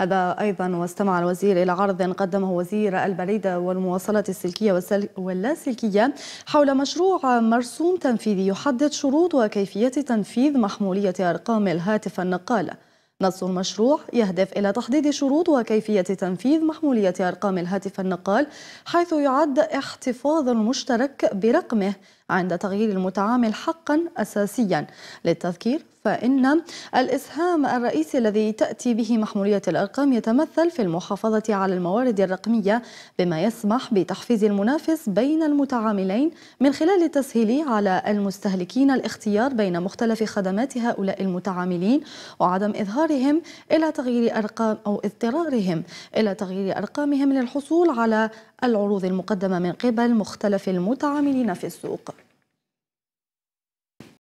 هذا أيضا واستمع الوزير إلى عرض قدمه وزير البريد والمواصلات السلكية واللاسلكية حول مشروع مرسوم تنفيذي يحدد شروط وكيفية تنفيذ محمولية أرقام الهاتف النقالة نص المشروع يهدف إلى تحديد شروط وكيفية تنفيذ محمولية أرقام الهاتف النقال حيث يعد احتفاظ المشترك برقمه عند تغيير المتعامل حقا أساسيا للتذكير فإن الإسهام الرئيسي الذي تأتي به محمولية الأرقام يتمثل في المحافظة على الموارد الرقمية بما يسمح بتحفيز المنافس بين المتعاملين من خلال التسهيل على المستهلكين الاختيار بين مختلف خدمات هؤلاء المتعاملين وعدم إظهارهم إلى تغيير أرقام أو اضطرارهم إلى تغيير أرقامهم للحصول على العروض المقدمة من قبل مختلف المتعاملين في السوق